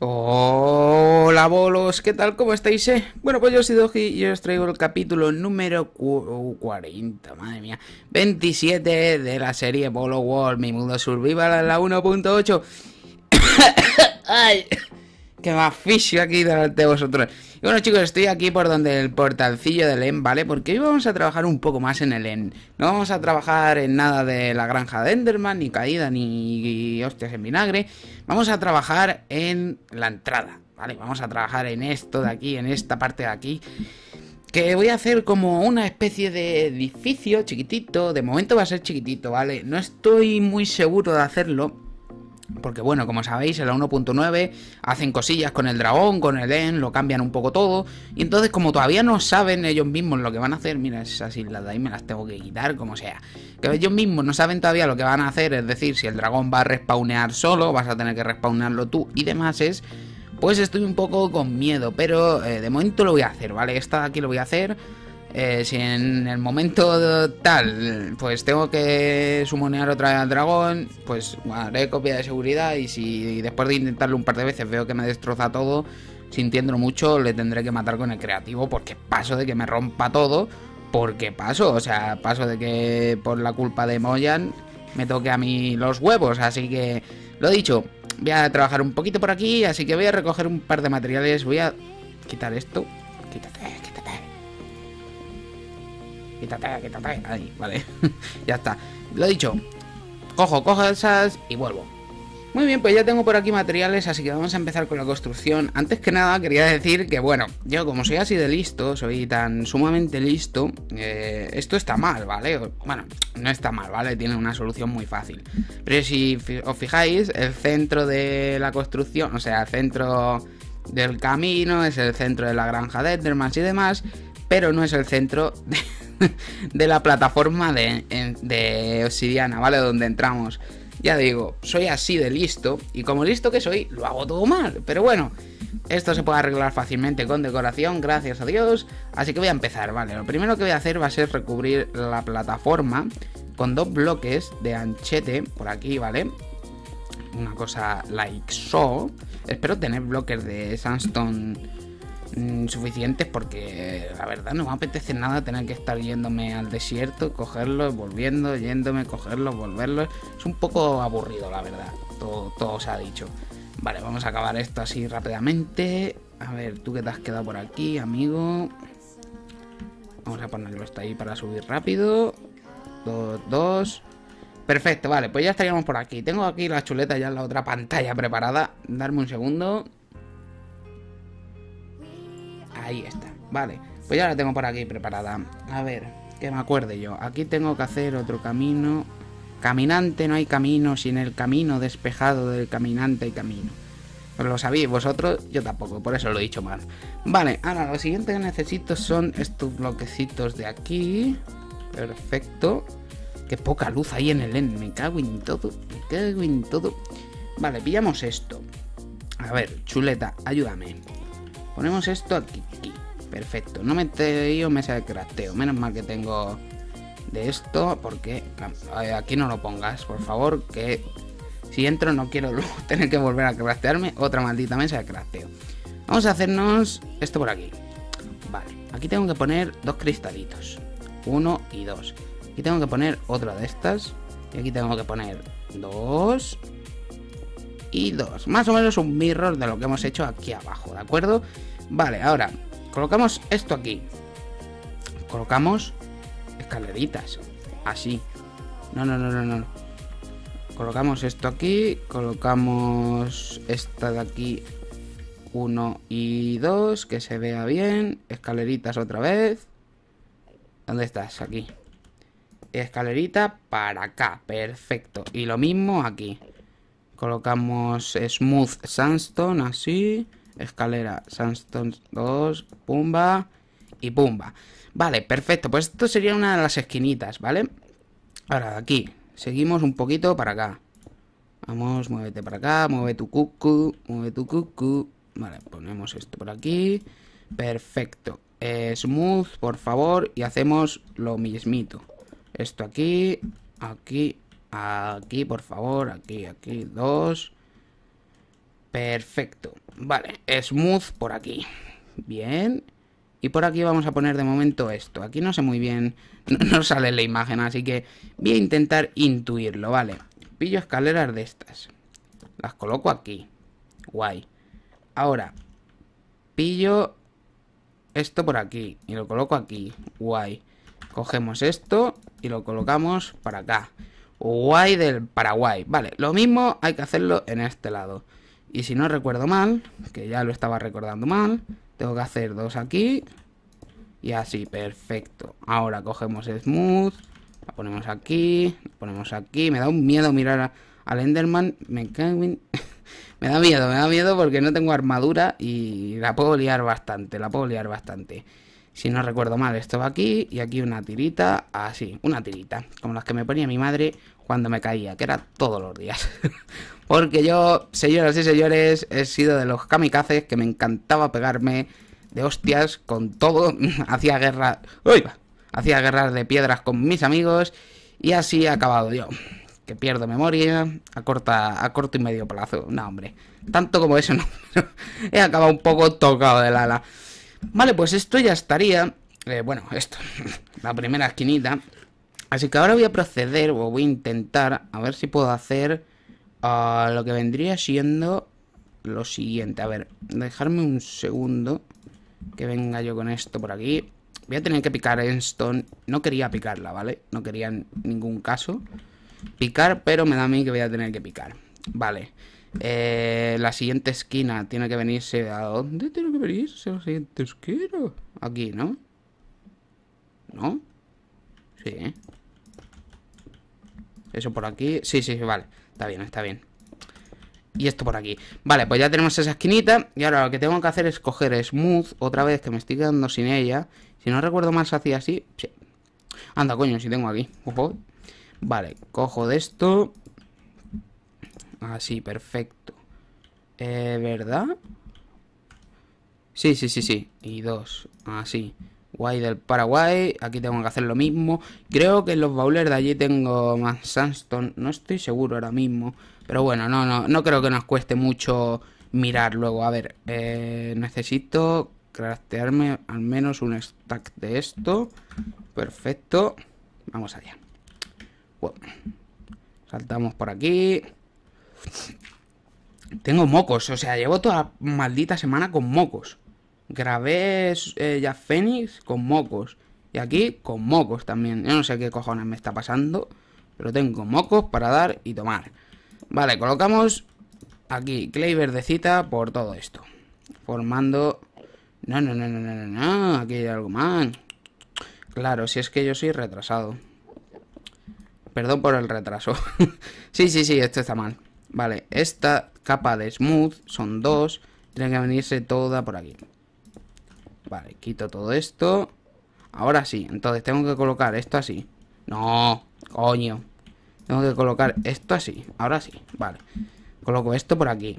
Hola bolos, ¿qué tal? ¿Cómo estáis? Eh? Bueno, pues yo soy Doji y os traigo el capítulo número 40, uh, madre mía, 27 de la serie Bolo World, mi mundo survival a la 1.8. ¡Ay! ¡Qué me aquí delante de vosotros. Y bueno chicos, estoy aquí por donde el portalcillo del EN, ¿vale? Porque hoy vamos a trabajar un poco más en el EN. No vamos a trabajar en nada de la granja de Enderman, ni caída, ni hostias en vinagre. Vamos a trabajar en la entrada, ¿vale? Vamos a trabajar en esto de aquí, en esta parte de aquí que voy a hacer como una especie de edificio chiquitito, de momento va a ser chiquitito, ¿vale? No estoy muy seguro de hacerlo, porque bueno, como sabéis, en la 1.9 hacen cosillas con el dragón, con el en, lo cambian un poco todo. Y entonces, como todavía no saben ellos mismos lo que van a hacer, mira, esas islas de ahí me las tengo que quitar, como sea. Que ellos mismos no saben todavía lo que van a hacer, es decir, si el dragón va a respawnear solo, vas a tener que respawnearlo tú y demás es... Pues estoy un poco con miedo, pero eh, de momento lo voy a hacer, ¿vale? Esta de aquí lo voy a hacer eh, si en el momento tal, pues tengo que sumonear otra dragón, pues haré copia de seguridad y si después de intentarlo un par de veces veo que me destroza todo, sintiendo mucho, le tendré que matar con el creativo porque paso de que me rompa todo, porque paso, o sea, paso de que por la culpa de Moyan me toque a mí los huevos, así que lo dicho, voy a trabajar un poquito por aquí, así que voy a recoger un par de materiales, voy a quitar esto, quítate, quítate quítate, Ahí, vale, ya está. Lo dicho, cojo, cojo esas y vuelvo. Muy bien, pues ya tengo por aquí materiales, así que vamos a empezar con la construcción. Antes que nada, quería decir que, bueno, yo como soy así de listo, soy tan sumamente listo, eh, esto está mal, ¿vale? Bueno, no está mal, ¿vale? Tiene una solución muy fácil. Pero si os fijáis, el centro de la construcción, o sea, el centro del camino, es el centro de la granja de Endermans y demás, pero no es el centro de de la plataforma de, de Obsidiana, ¿vale? Donde entramos. Ya digo, soy así de listo y como listo que soy, lo hago todo mal. Pero bueno, esto se puede arreglar fácilmente con decoración, gracias a Dios. Así que voy a empezar, ¿vale? Lo primero que voy a hacer va a ser recubrir la plataforma con dos bloques de anchete por aquí, ¿vale? Una cosa like so. Espero tener bloques de sandstone Mm, suficientes porque la verdad no me apetece nada tener que estar yéndome al desierto, cogerlos, volviendo, yéndome, cogerlos, volverlos. Es un poco aburrido, la verdad. Todo, todo se ha dicho. Vale, vamos a acabar esto así rápidamente. A ver, tú que te has quedado por aquí, amigo. Vamos a ponerlo hasta ahí para subir rápido. Dos, dos. Perfecto, vale, pues ya estaríamos por aquí. Tengo aquí la chuleta ya en la otra pantalla preparada. Darme un segundo. Ahí está. Vale, pues ya la tengo por aquí preparada. A ver, que me acuerde yo. Aquí tengo que hacer otro camino. Caminante no hay camino sin el camino despejado del caminante hay camino. Pues lo sabéis vosotros, yo tampoco, por eso lo he dicho mal. Vale, ahora lo siguiente que necesito son estos bloquecitos de aquí. Perfecto. Qué poca luz hay en el end, me cago en todo, me cago en todo. Vale, pillamos esto. A ver, chuleta, ayúdame. Ponemos esto aquí. Perfecto. No me te yo mesa de crafteo. Menos mal que tengo de esto. Porque eh, aquí no lo pongas, por favor. Que si entro no quiero tener que volver a craftearme otra maldita mesa de crafteo. Vamos a hacernos esto por aquí. Vale. Aquí tengo que poner dos cristalitos. Uno y dos. Aquí tengo que poner otra de estas. Y aquí tengo que poner dos y Más o menos un mirror de lo que hemos hecho aquí abajo, ¿de acuerdo? Vale, ahora colocamos esto aquí. Colocamos escaleritas, así. No, no, no, no, no. Colocamos esto aquí, colocamos esta de aquí Uno y dos que se vea bien. Escaleritas otra vez. ¿Dónde estás? Aquí. Escalerita para acá, perfecto. Y lo mismo aquí. Colocamos Smooth Sandstone, así. Escalera Sandstone 2, pumba y pumba. Vale, perfecto. Pues esto sería una de las esquinitas, ¿vale? Ahora, de aquí. Seguimos un poquito para acá. Vamos, muévete para acá, mueve tu cucu, mueve tu cucu. Vale, ponemos esto por aquí. Perfecto. smooth, por favor, y hacemos lo mismito. Esto aquí, aquí Aquí, por favor, aquí, aquí, dos. Perfecto. Vale, smooth por aquí. Bien. Y por aquí vamos a poner de momento esto. Aquí no sé muy bien, no, sale la imagen, así que voy a intentar intuirlo, ¿vale? Pillo escaleras de estas. Las coloco aquí. Guay. Ahora, pillo esto por aquí y lo coloco aquí. Guay. Cogemos esto y lo colocamos para acá. Guay del Paraguay. Vale, lo mismo hay que hacerlo en este lado. Y si no recuerdo mal, que ya lo estaba recordando mal, tengo que hacer dos aquí. Y así, perfecto. Ahora cogemos Smooth, la ponemos aquí, la ponemos aquí. Me da un miedo mirar al Enderman. Me me da miedo, me da miedo porque no tengo armadura y la puedo liar bastante, la puedo liar bastante. Si no recuerdo mal, esto va aquí y aquí una tirita, así, una tirita, como las que me ponía mi madre cuando me caía, que era todos los días. Porque yo, señoras y señores, he sido de los kamikazes que me encantaba pegarme de hostias con todo, hacía guerra, ¡Uy! hacía guerras de piedras con mis amigos y así he acabado yo. Que pierdo memoria a, corta, a corto y medio plazo. No, hombre. Tanto como eso no. he acabado un poco tocado del ala. Vale, pues esto ya estaría. Eh, bueno, esto, la primera esquinita. Así que ahora voy a proceder o voy a intentar a ver si puedo hacer ah, lo que vendría siendo lo siguiente. A ver, dejarme un segundo que venga yo con esto por aquí. Voy a tener que picar en stone No quería picarla, ¿vale? No quería en ningún caso picar, pero me da a mí que voy a tener que picar. Vale. Eh, la siguiente esquina tiene que venirse. ¿A dónde tiene que venirse la siguiente esquina? Aquí, ¿no? ¿No? Sí. Eso por aquí. Sí, sí, vale. Está bien, está bien. Y esto por aquí. Vale, pues ya tenemos esa esquinita. Y ahora lo que tengo que hacer es coger Smooth otra vez, que me estoy quedando sin ella. Si no recuerdo mal, se hacía así. Anda, coño, si tengo aquí. Vale, cojo de esto. Así, ah, perfecto. Eh, ¿Verdad? Sí, sí, sí, sí. Y dos. Así. Ah, Guay del Paraguay. Aquí tengo que hacer lo mismo. Creo que en los baulers de allí tengo más sandstone. No estoy seguro ahora mismo. Pero bueno, no, no, creo que nos cueste mucho mirar luego. A ver, eh, necesito craftearme al menos un stack de esto. Perfecto. Vamos allá. saltamos por aquí. Tengo mocos, o sea, llevo toda la maldita semana con mocos. Grabé eh, ya Fénix con mocos. Y aquí con mocos también. Yo no sé qué cojones me está pasando. Pero tengo mocos para dar y tomar. Vale, colocamos aquí clay verdecita por todo esto. Formando... No, no, no, no, no, no. Aquí hay algo más. Claro, si es que yo soy retrasado. Perdón por el retraso. sí, sí, sí, esto está mal. Vale, esta capa de smooth son dos. tienen que venirse toda por aquí. Vale, quito todo esto. Ahora sí, entonces tengo que colocar esto así. No, coño. Tengo que colocar esto así. Ahora sí, vale. Coloco esto por aquí.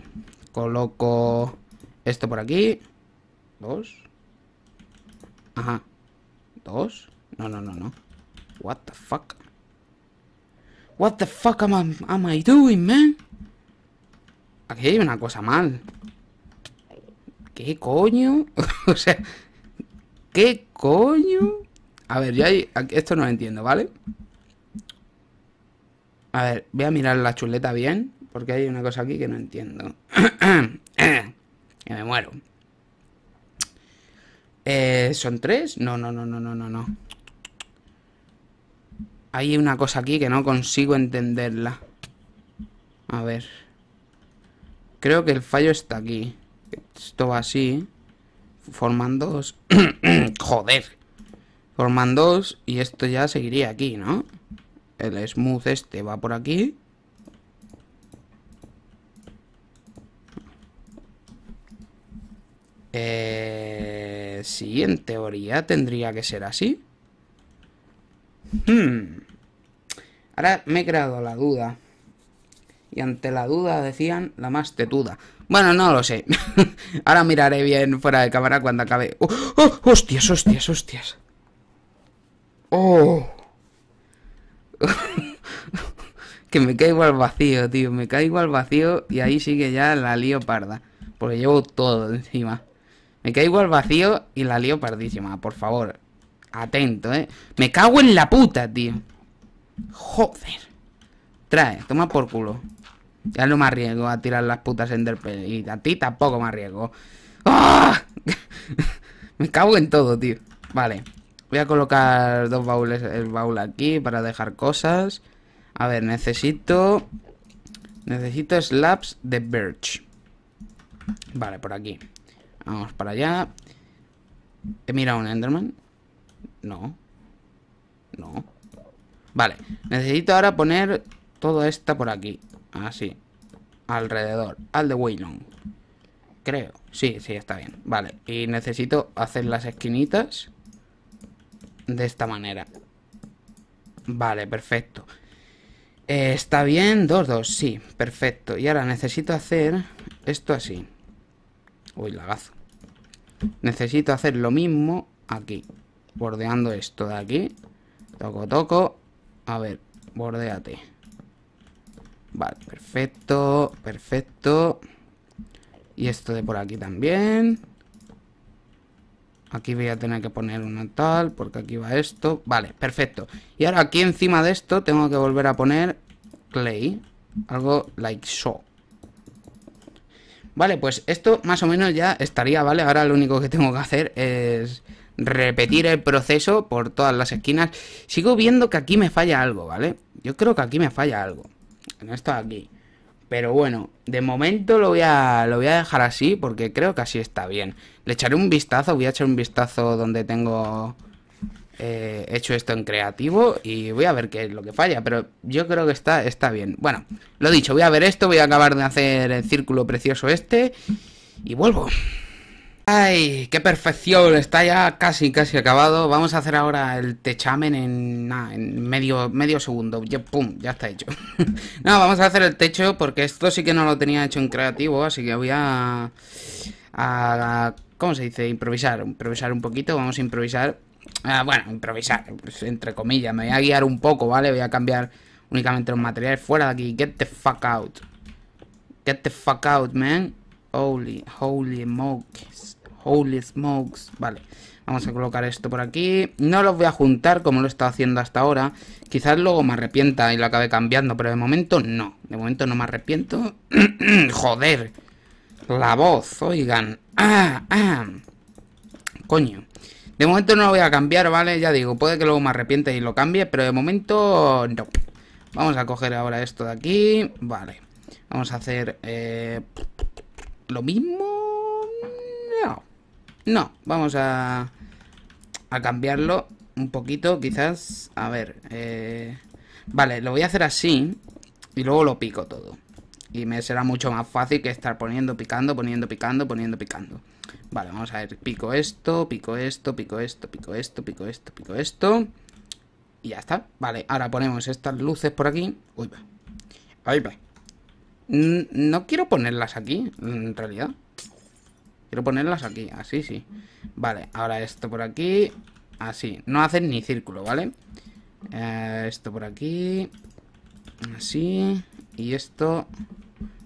Coloco esto por aquí. Dos. Ajá. Dos. No, no, no, no. What the fuck? What the fuck am I, am I doing, man? Aquí hay una cosa mal. ¿Qué coño? o sea, ¿qué coño? A ver, yo hay, esto no lo entiendo, ¿vale? A ver, voy a mirar la chuleta bien, porque hay una cosa aquí que no entiendo. que me muero. Eh, ¿Son tres? No, no, no, no, no, no, no. Hay una cosa aquí que no consigo entenderla. A ver. Creo que el fallo está aquí. Esto va así. Forman dos. Joder. Forman dos y esto ya seguiría aquí, ¿no? El smooth este va por aquí. Eh, sí, en teoría tendría que ser así. Hmm. Ahora me he creado la duda y ante la duda decían la más tetuda. Bueno, no lo sé. Ahora miraré bien fuera de cámara cuando acabe. Oh, oh, oh! hostias, hostias! ¡Oh! que me caigo al vacío, tío. Me caigo al vacío y ahí sigue ya la lío parda. Porque llevo todo encima. Me caigo al vacío y la lío pardísima, por favor. Atento, ¿eh? Me cago en la puta, tío. Joder. Trae, toma por culo. Ya no me arriesgo a tirar las putas Enderpearl. Y a ti tampoco me arriesgo. ¡Ah! me cago en todo, tío. Vale. Voy a colocar dos baúles, el baúl aquí para dejar cosas. A ver, necesito... Necesito slabs de birch. Vale, por aquí. Vamos para allá. ¿He mirado un Enderman? No. No. Vale, necesito ahora poner todo esto por aquí. Así. Ah, Alrededor. Al de Waylon. Creo. Sí, sí, está bien. Vale. Y necesito hacer las esquinitas de esta manera. Vale, perfecto. Eh, está bien. Dos, dos, Sí, perfecto. Y ahora necesito hacer esto así. Uy, lagazo. Necesito hacer lo mismo aquí. Bordeando esto de aquí. Toco, toco. A ver, bordeate. Vale, perfecto, perfecto. Y esto de por aquí también. Aquí voy a tener que poner una tal, porque aquí va esto. Vale, perfecto. Y ahora aquí encima de esto tengo que volver a poner clay. Algo like so. Vale, pues esto más o menos ya estaría, ¿vale? Ahora lo único que tengo que hacer es repetir el proceso por todas las esquinas. Sigo viendo que aquí me falla algo, ¿vale? Yo creo que aquí me falla algo esto está aquí. Pero bueno, de momento lo voy a, lo voy a dejar así porque creo que así está bien. Le echaré un vistazo, voy a echar un vistazo donde tengo eh, hecho esto en creativo y voy a ver qué es lo que falla, pero yo creo que está, está bien. Bueno, lo dicho, voy a ver esto, voy a acabar de hacer el círculo precioso este y vuelvo. ¡Ay! ¡Qué perfección! Está ya casi, casi acabado. Vamos a hacer ahora el techamen en, medio, medio segundo. Ya, ¡Pum! Ya está hecho. no, vamos a hacer el techo porque esto sí que no lo tenía hecho en creativo, así que voy a... ¿Cómo se dice? Improvisar. Improvisar un poquito. Vamos a improvisar. Ah, bueno, improvisar, pues, entre comillas. Me voy a guiar un poco, ¿vale? Voy a cambiar únicamente los materiales fuera de aquí. Get the fuck out. Get the fuck out, man. Holy, holy muck. Holy smokes. Vale. Vamos a colocar esto por aquí. No los voy a juntar como lo he estado haciendo hasta ahora. Quizás luego me arrepienta y lo acabe cambiando, pero de momento no. De momento no me arrepiento. Joder. La voz, oigan. Ah, ah, Coño. De momento no lo voy a cambiar, ¿vale? Ya digo, puede que luego me arrepiente y lo cambie, pero de momento no. Vamos a coger ahora esto de aquí. Vale. Vamos a hacer eh, lo mismo. No. No, vamos a, cambiarlo un poquito, quizás. A ver, eh, vale, lo voy a hacer así y luego lo pico todo. Y me será mucho más fácil que estar poniendo, picando, poniendo, picando, poniendo, picando. Vale, vamos a ver, pico esto, pico esto, pico esto, pico esto, pico esto, pico esto. Y ya está. Vale, ahora ponemos estas luces por aquí. Uy, va. No quiero ponerlas aquí, en realidad. Quiero ponerlas aquí, así sí. Vale, ahora esto por aquí, así. No hacen ni círculo, ¿vale? Eh, esto por aquí, así. Y esto,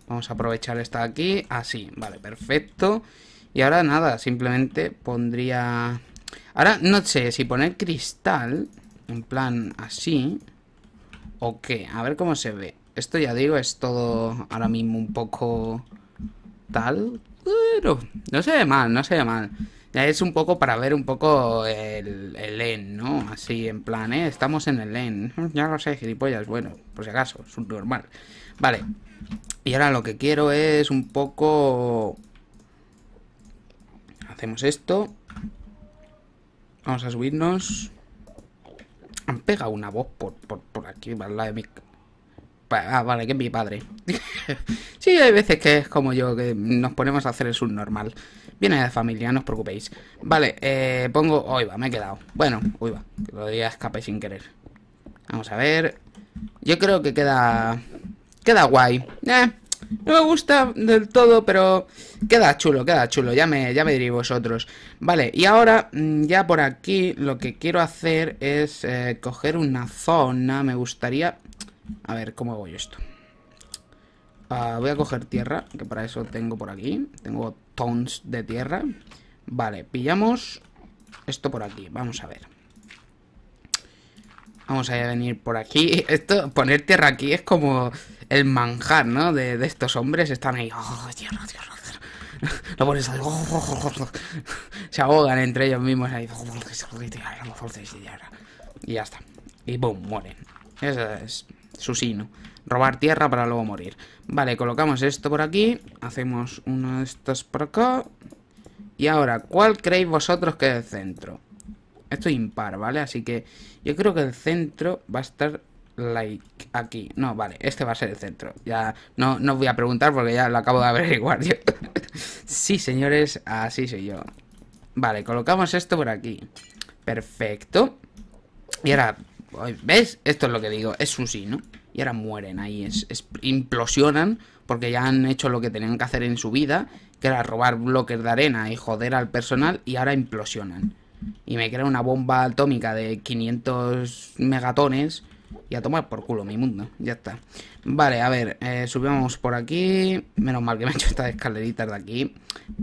vamos a aprovechar esta de aquí, así. Vale, perfecto. Y ahora nada, simplemente pondría... Ahora no sé si poner cristal, en plan así, o qué. A ver cómo se ve. Esto ya digo, es todo ahora mismo un poco tal, pero no se ve mal, no se ve mal. Es un poco para ver un poco el, el EN, ¿no? Así, en plan, ¿eh? Estamos en el EN. Ya no sé, gilipollas. Bueno, por si acaso, es un normal. Vale. Y ahora lo que quiero es un poco... Hacemos esto. Vamos a subirnos. Han pegado una voz por, por aquí, al de mi Ah, vale, que es mi padre. sí, hay veces que es como yo, que nos ponemos a hacer el normal Viene de familia, no os preocupéis. Vale, eh, pongo... Uy, oh, va, me he quedado. Bueno, uy va, que todavía escapé sin querer. Vamos a ver. Yo creo que queda... Queda guay. Eh, no me gusta del todo, pero queda chulo, queda chulo. Ya me, ya me diréis vosotros. Vale, y ahora mm, ya por aquí lo que quiero hacer es eh, coger una zona. Me gustaría... A ver, ¿cómo hago yo esto? Ah, voy a coger tierra, que para eso tengo por aquí. Tengo tons de tierra. Vale, pillamos esto por aquí. Vamos a ver. Vamos a venir por aquí. Esto, poner tierra aquí es como el manjar, ¿no? De, estos hombres. Están ahí. Oh, tierra, Lo pones Se ahogan entre ellos mismos Y ya está. Y boom, mueren. Eso es su sino Robar tierra para luego morir. Vale, colocamos esto por aquí. Hacemos uno de estos por acá. Y ahora, ¿cuál creéis vosotros que es el centro? Esto es impar, ¿vale? Así que yo creo que el centro va a estar like aquí. No, vale, este va a ser el centro. Ya no, no os voy a preguntar porque ya lo acabo de el guardia sí, señores, así soy yo. Vale, colocamos esto por aquí. Perfecto. Y ahora ¿Ves? Esto es lo que digo, es un sí, ¿no? Y ahora mueren ahí, implosionan porque ya han hecho lo que tenían que hacer en su vida, que era robar bloques de arena y joder al personal, y ahora implosionan. Y me crea una bomba atómica de 500 megatones y a tomar por culo mi mundo, ya está. Vale, a ver, eh, subimos por aquí. Menos mal que me he hecho estas escaleritas de aquí.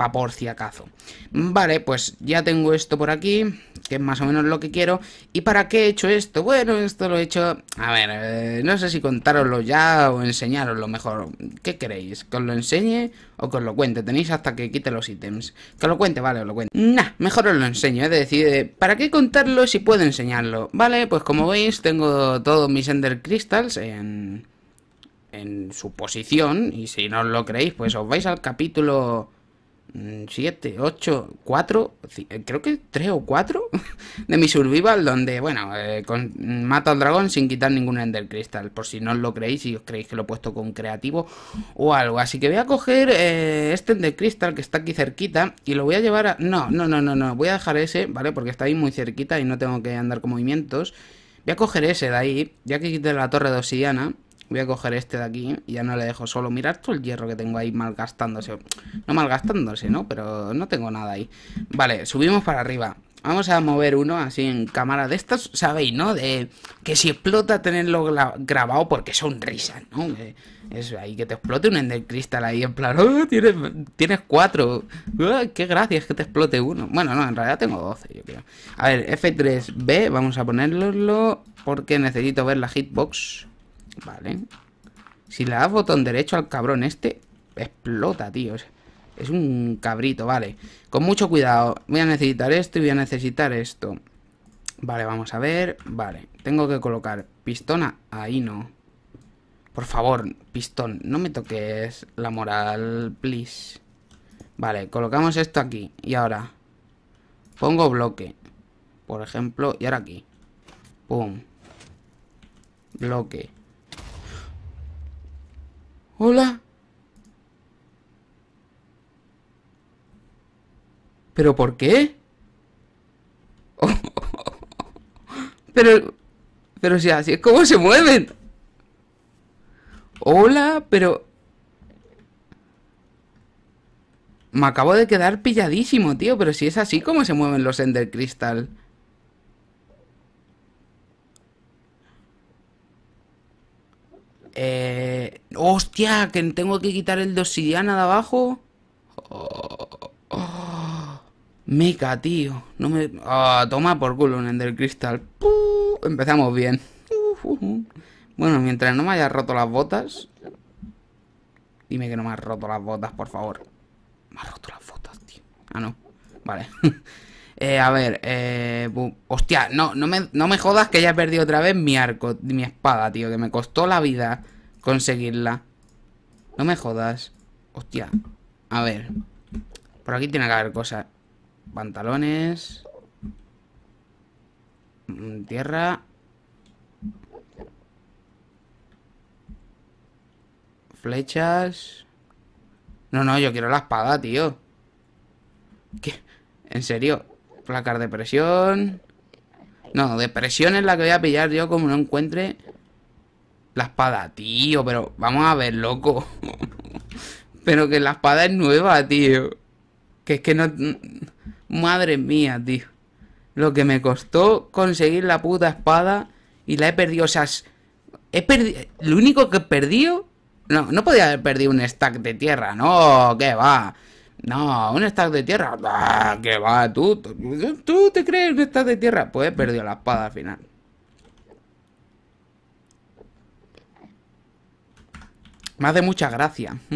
Va por si acaso. Vale, pues ya tengo esto por aquí, que es más o menos lo que quiero. ¿Y para qué he hecho esto? Bueno, esto lo he hecho... A ver, eh, no sé si contaroslo ya o enseñaroslo mejor. ¿Qué queréis? ¿Que os lo enseñe o que os lo cuente? Tenéis hasta que quite los ítems. Que lo cuente, vale, os lo cuente. Nah, mejor os lo enseño. Es decir, eh, ¿para qué contarlo si puedo enseñarlo? Vale, pues como veis tengo todos mis Ender Crystals en en su posición, y si no os lo creéis, pues os vais al capítulo 7, 8, 4, creo que 3 o 4 de mi survival, donde, bueno, eh, con, mato al dragón sin quitar ningún Ender Crystal, por si no os lo creéis y os creéis que lo he puesto con creativo o algo. Así que voy a coger eh, este Ender Crystal que está aquí cerquita y lo voy a llevar a... No, no, no, no, no, voy a dejar ese, ¿vale? Porque está ahí muy cerquita y no tengo que andar con movimientos. Voy a coger ese de ahí, ya que quité la torre de obsidiana. Voy a coger este de aquí y ya no le dejo solo. mirar todo el hierro que tengo ahí malgastándose. No malgastándose, ¿no? Pero no tengo nada ahí. Vale, subimos para arriba. Vamos a mover uno así en cámara de estas, ¿sabéis, no? De que si explota tenerlo grabado porque son risas, ¿no? es ahí que te explote un Ender Crystal ahí en plan, oh, tienes, tienes cuatro. ¡Qué gracia es que te explote uno! Bueno, no, en realidad tengo 12, yo creo. A ver, F3B, vamos a ponerlo porque necesito ver la hitbox. Vale. Si le das botón derecho al cabrón este, explota, tío. Es un cabrito, vale. Con mucho cuidado. Voy a necesitar esto y voy a necesitar esto. Vale, vamos a ver. Vale, tengo que colocar pistona. Ahí no. Por favor, pistón, no me toques la moral, please. Vale, colocamos esto aquí. Y ahora pongo bloque. Por ejemplo, y ahora aquí. Pum. Bloque. Hola. ¿Pero por qué? pero... Pero si así es como se mueven. Hola, pero... Me acabo de quedar pilladísimo, tío. Pero si es así como se mueven los Ender Crystal. Eh, ¡Hostia! Que tengo que quitar el de de abajo. Oh, meca, tío. No me... Oh, toma por culo un Ender Crystal. Empezamos bien. Bueno, mientras no me haya roto las botas... Dime que no me has roto las botas, por favor. Me ha roto las botas, tío. Ah, no. Vale. Eh, a ver, eh, hostia, no, no, me, no me jodas que ya he perdido otra vez mi arco, mi espada, tío, que me costó la vida conseguirla. No me jodas. Hostia. A ver. Por aquí tiene que haber cosas. Pantalones. Mm, tierra. Flechas. No, no, yo quiero la espada, tío. ¿Qué? ¿En serio? Placar de presión. No, de presión es la que voy a pillar yo como no encuentre la espada, tío. Pero vamos a ver, loco. pero que la espada es nueva, tío. Que es que no... Madre mía, tío. Lo que me costó conseguir la puta espada y la he perdido. O sea, he perdido... Lo único que he perdido... No, no podía haber perdido un stack de tierra. No, que va. No, un stack de tierra. Ah, que va, tú, tú. te crees que stack de tierra? Pues he perdido la espada al final. Me hace mucha gracia.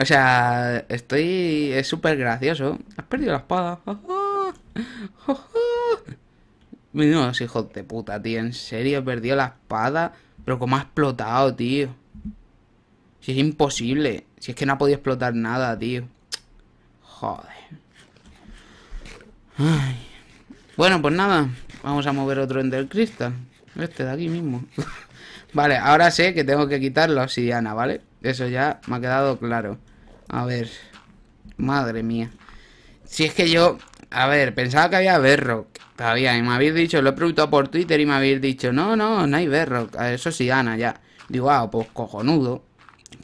o sea, estoy. Es súper gracioso. Has perdido la espada. Menos hijos de puta, tío. En serio, perdió la espada. Pero como ha explotado, tío. Si es imposible. Si es que no ha podido explotar nada, tío. Joder. Bueno, pues nada. Vamos a mover otro Ender Crystal. Este de aquí mismo. vale, ahora sé que tengo que quitar la obsidiana, ¿vale? Eso ya me ha quedado claro. A ver. Madre mía. Si es que yo... A ver, pensaba que había berro Todavía, y me habéis dicho, lo he preguntado por Twitter y me habéis dicho, no, no, no hay Berro, Eso sí, Ana, ya. Digo, wow ah, pues cojonudo.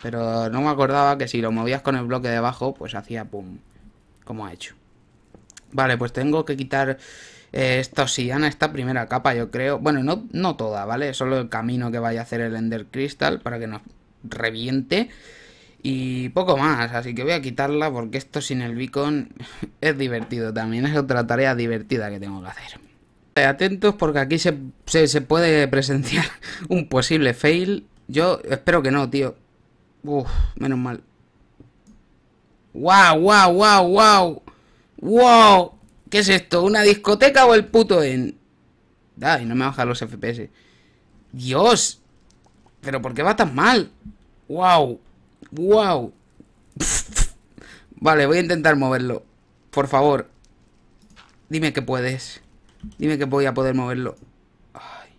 Pero no me acordaba que si lo movías con el bloque de abajo, pues hacía pum. Como ha hecho. Vale, pues tengo que quitar eh, esta obsidiana, esta primera capa, yo creo. Bueno, no, no toda, ¿vale? Solo el camino que vaya a hacer el Ender Crystal para que nos reviente. Y poco más, así que voy a quitarla porque esto sin el beacon es divertido también. Es otra tarea divertida que tengo que hacer. Eh, atentos porque aquí se puede presenciar un posible fail. Yo espero que no, tío. Uf, menos mal. ¡Wow, wow, wow, wow! ¡Wow! ¿Qué es esto? ¿Una discoteca o el puto en? y no me baja los FPS. ¡Dios! ¿Pero por qué va tan mal? ¡Wow! ¡Wow! vale, voy a intentar moverlo. Por favor. Dime que puedes. Dime que voy a poder moverlo. Ay.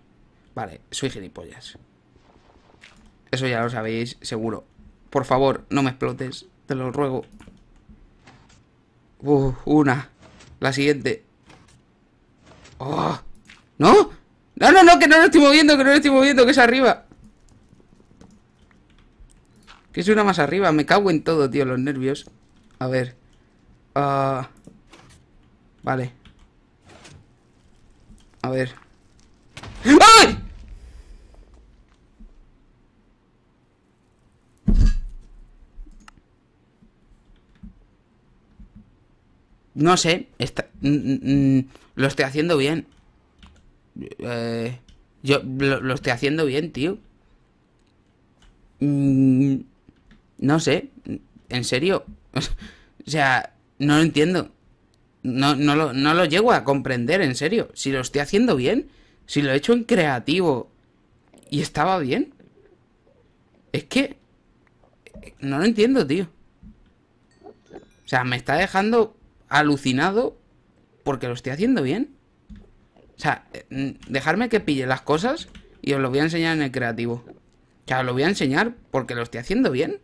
Vale, soy gilipollas. Eso ya lo sabéis, seguro. Por favor, no me explotes. Te lo ruego. una. La siguiente. Oh, ¡No! No, no, no, que no lo estoy moviendo, que no lo estoy moviendo, que es arriba. Que es una más arriba. Me cago en todo, tío, los nervios. A ver. Ah, vale. A ver. ¡Ay! No sé, está, lo estoy haciendo bien. Eh, yo lo, estoy haciendo bien, tío. Mm, no sé, en serio. o sea, no lo entiendo. No, no, lo, no lo llego a comprender, en serio. Si lo estoy haciendo bien, si lo he hecho en creativo y estaba bien. Es que... No lo entiendo, tío. O sea, me está dejando alucinado porque lo estoy haciendo bien. O sea, eh, dejarme que pille las cosas y os lo voy a enseñar en el creativo. O sea, os lo voy a enseñar porque lo estoy haciendo bien.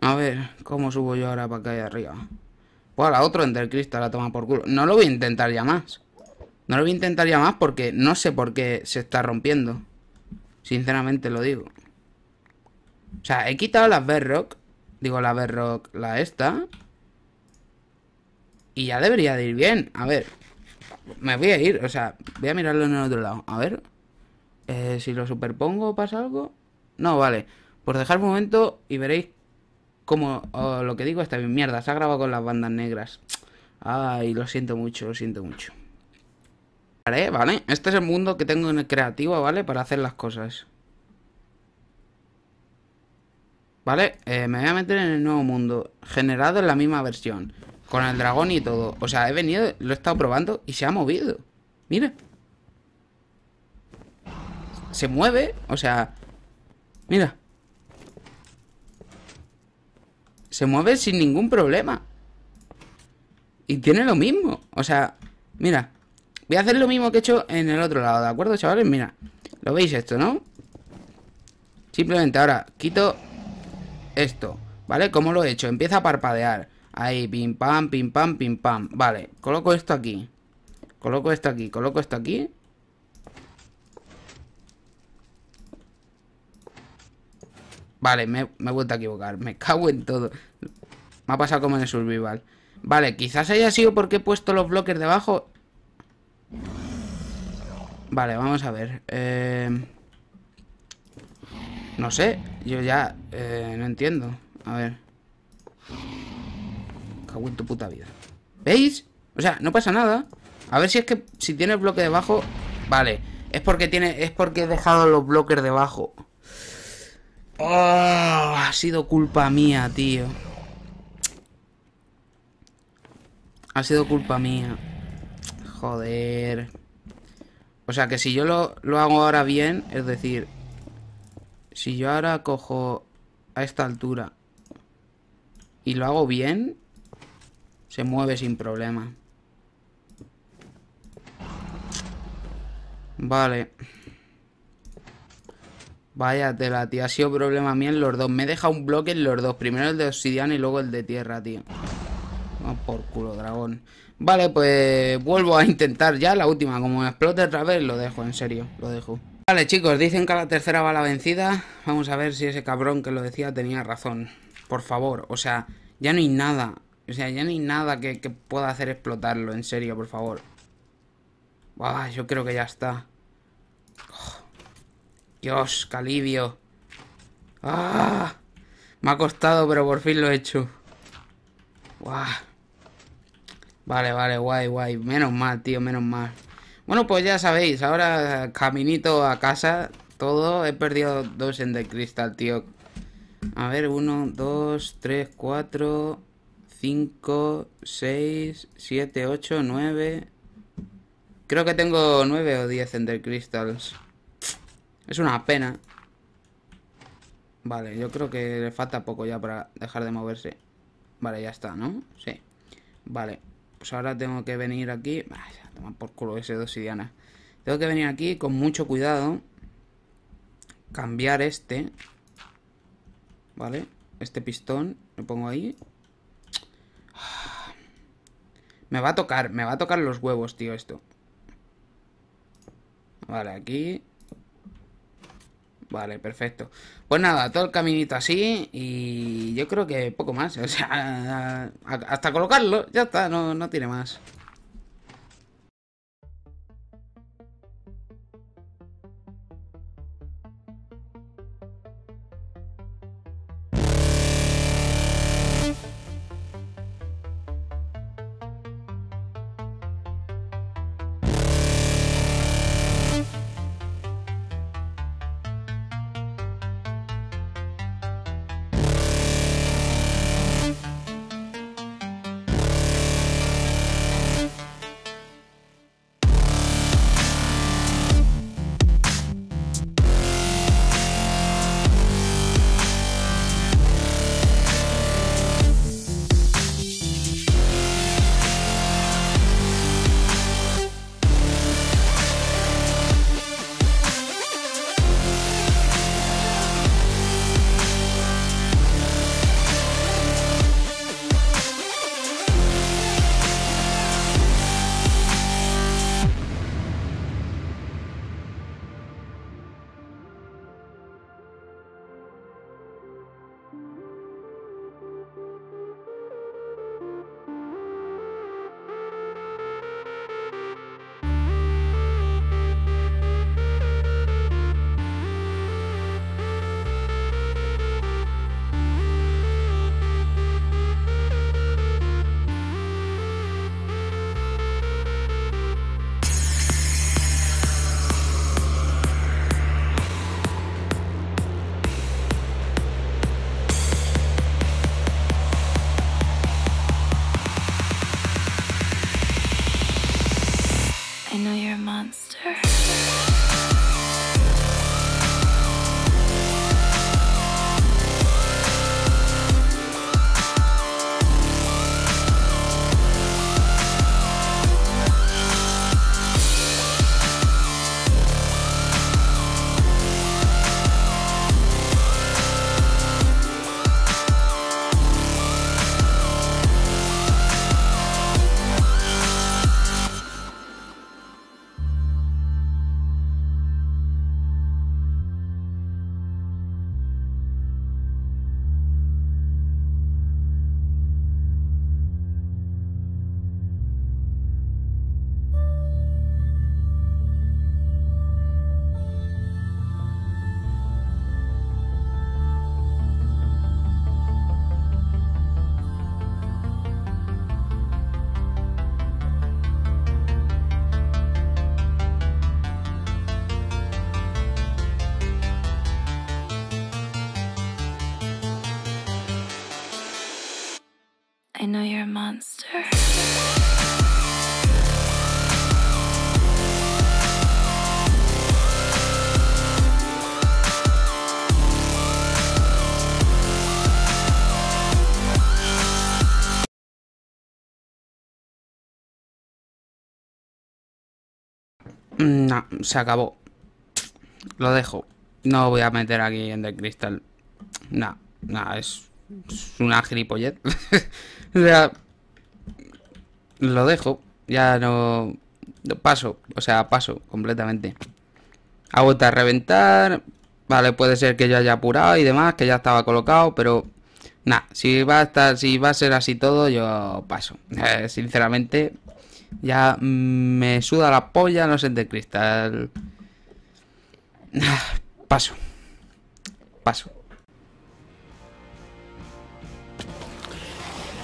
A ver, ¿cómo subo yo ahora para acá y arriba? Pues la otro el cristal la toma por culo. No lo voy a intentar ya más. No lo voy a intentar ya más porque no sé por qué se está rompiendo. Sinceramente lo digo. O sea, he quitado las Bedrock Digo, la Berrock, la esta. Y ya debería de ir bien. A ver. Me voy a ir, o sea, voy a mirarlo en el otro lado. A ver. Eh, si lo superpongo, ¿pasa algo? No, vale. Por pues dejar un momento y veréis cómo lo que digo está bien. Mierda, se ha grabado con las bandas negras. Ay, lo siento mucho, lo siento mucho. Vale, vale. Este es el mundo que tengo en el creativo, ¿vale? Para hacer las cosas. ¿Vale? Eh, me voy a meter en el nuevo mundo, generado en la misma versión, con el dragón y todo. O sea, he venido, lo he estado probando y se ha movido. Mira. Se mueve, o sea... Mira. Se mueve sin ningún problema. Y tiene lo mismo. O sea, mira. Voy a hacer lo mismo que he hecho en el otro lado, ¿de acuerdo, chavales? Mira. Lo veis esto, ¿no? Simplemente ahora quito esto, ¿vale? ¿Cómo lo he hecho? Empieza a parpadear. Ahí, pim pam, pim pam, pim pam. Vale, coloco esto aquí. Coloco esto aquí, coloco esto aquí. Vale, me, me he vuelto a equivocar. Me cago en todo. Me ha pasado como en el survival. Vale, quizás haya sido porque he puesto los bloques debajo. Vale, vamos a ver. Eh... No sé, yo ya eh, no entiendo. A ver. Cago en tu puta vida. ¿Veis? O sea, no pasa nada. A ver si es que si tiene el bloque debajo... Vale, es porque tiene es porque he dejado los bloques debajo. Oh, ha sido culpa mía, tío. Ha sido culpa mía. Joder. O sea, que si yo lo, lo hago ahora bien, es decir, si yo ahora cojo a esta altura y lo hago bien, se mueve sin problema. Vale. Vaya tela, tío. Ha sido problema mío en los dos. Me he dejado un bloque en los dos. Primero el de obsidiana y luego el de tierra, tío. por culo, dragón. Vale, pues vuelvo a intentar ya la última. Como me explote otra vez, lo dejo, en serio. Lo dejo. Vale chicos, dicen que la tercera bala vencida. Vamos a ver si ese cabrón que lo decía tenía razón. Por favor, o sea, ya no hay nada. O sea, ya no hay nada que, pueda hacer explotarlo, en serio, por favor. Buah, yo creo que ya está. Oh, Dios, Calibio ah, Me ha costado, pero por fin lo he hecho. Buah. Vale, vale, guay, guay. Menos mal, tío, menos mal. Bueno, pues ya sabéis, ahora caminito a casa, todo. He perdido dos en de tío. A ver, uno, dos, tres, cuatro, cinco, seis, siete, ocho, nueve. Creo que tengo nueve o diez Ender Crystals. Es una pena. Vale, yo creo que le falta poco ya para dejar de moverse. Vale, ya está, ¿no? Sí. Vale, pues ahora tengo que venir aquí. Toma por culo ese dosidiana Tengo que venir aquí con mucho cuidado. Cambiar este. ¿Vale? Este pistón. Lo pongo ahí. Me va a tocar, me va a tocar los huevos, tío, esto. Vale, aquí. Vale, perfecto. Pues nada, todo el caminito así y yo creo que poco más. O sea, hasta colocarlo, ya está, no tiene más. No, se acabó. Lo dejo. No voy a meter aquí en el cristal. No, no, es es una gilipollez o sea, lo dejo. Ya no, Paso. O sea, paso completamente. A vuelto a reventar. Vale, puede ser que yo haya apurado y demás, que ya estaba colocado, pero. Nada, si va a estar, si va a ser así todo, yo paso. sinceramente, ya me suda la polla, no sé de cristal. Paso. Paso.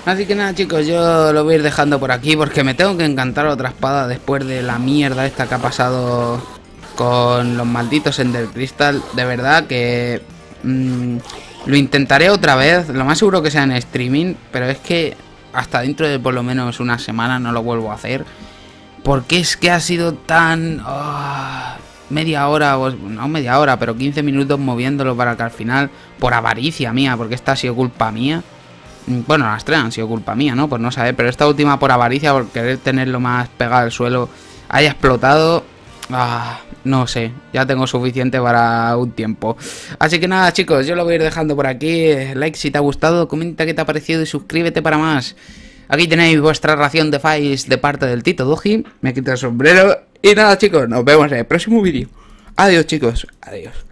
Así que nada chicos, yo lo voy a ir dejando por aquí porque me tengo que encantar otra espada después de la mierda esta que ha pasado con los malditos Ender Crystal. De verdad que mm, lo intentaré otra vez, lo más seguro que sea en streaming, pero es que hasta dentro de por lo menos una semana no lo vuelvo a hacer. Porque es que ha sido tan... Ah, media hora, no media hora, pero 15 minutos moviéndolo para que al final, por avaricia mía, porque esta ha sido culpa mía bueno, las tres han sido culpa mía, ¿no? Por no saber, pero esta última por avaricia, por querer tenerlo más pegado al suelo, haya explotado. Ah, no sé, ya tengo suficiente para un tiempo. Así que nada, chicos, yo lo voy a ir dejando por aquí. Eh, like si te ha gustado, comenta qué te ha parecido y suscríbete para más. Aquí tenéis vuestra ración de files de parte del Tito Doji. Me quito el sombrero. Y nada, chicos, nos vemos en el próximo vídeo. Adiós, chicos. Adiós.